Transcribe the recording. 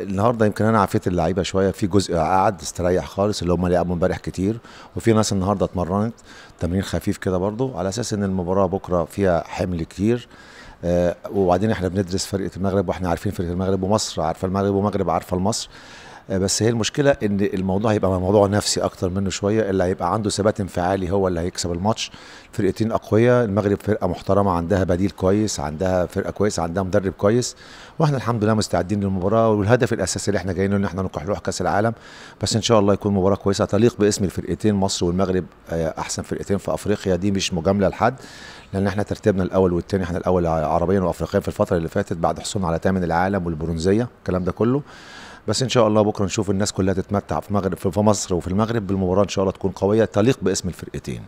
النهارده يمكن انا عافيت اللعيبه شويه في جزء قعد استريح خالص اللي هم لعبوا امبارح كتير وفي ناس النهارده اتمرنت تمرين خفيف كده برضو على اساس ان المباراه بكره فيها حمل كتير آه وبعدين احنا بندرس فرقه المغرب واحنا عارفين فرقه المغرب ومصر عارفه المغرب ومغرب عارفه مصر آه، بس هي المشكله ان الموضوع هيبقى موضوع نفسي اكتر منه شويه اللي هيبقى عنده ثبات انفعالي هو اللي هيكسب الماتش فرقتين اقوياء المغرب فرقه محترمه عندها بديل كويس عندها فرقه كويسه عندها مدرب كويس واحنا الحمد لله مستعدين للمباراه والهدف الاساسي اللي احنا جايين ان احنا نروح كاس العالم بس ان شاء الله يكون مباراه كويسه تليق باسم الفرقتين مصر والمغرب آه، احسن فرقتين في افريقيا دي مش مجامله لحد لان احنا ترتيبنا الاول والثاني احنا الاول عربيا وافريقيا في الفتره اللي فاتت بعد حصولنا على ثامن العالم والبرونزيه الكلام ده كله بس ان شاء الله بكره نشوف الناس كلها تتمتع في مغرب في مصر وفي المغرب بالمباراه ان شاء الله تكون قويه تليق باسم الفرقتين